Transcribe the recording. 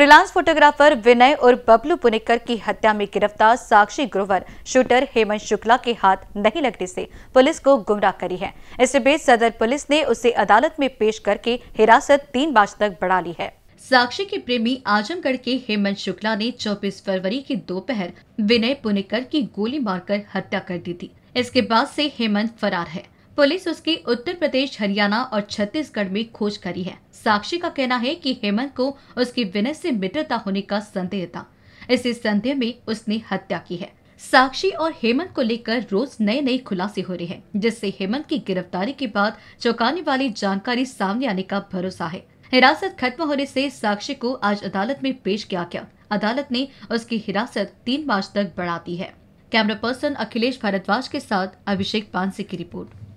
freelance photographer विनय और बबलू पुनिकर की हत्या में गिरफ्तार साक्षी ग्रोवर शूटर हेमंत शुक्ला के हाथ नहीं लगने से पुलिस को गुमराह करी है इस बीच सदर पुलिस ने उसे अदालत में पेश करके हिरासत तीन मार्च तक बढ़ा ली है साक्षी के प्रेमी आजमगढ़ के हेमंत शुक्ला ने 24 फरवरी की दोपहर विनय पुनिकर की गोली मारकर हत्या कर दी थी इसके बाद से हेमंत फरार है पुलिस उसकी उत्तर प्रदेश हरियाणा और छत्तीसगढ़ में खोज करी है साक्षी का कहना है कि हेमंत को उसकी विनय से मित्रता होने का संदेह था इसी संदेह में उसने हत्या की है साक्षी और हेमंत को लेकर रोज नए नए खुलासे हो रहे हैं जिससे हेमंत की गिरफ्तारी के बाद चौंकाने वाली जानकारी सामने आने का भरोसा है हिरासत खत्म होने से साक्षी को आज अदालत में पेश किया गया अदालत ने उसकी हिरासत तीन मार्च तक बढ़ा दी है कैमरा पर्सन अखिलेश भारद्वाज के साथ अभिषेक पानसी की रिपोर्ट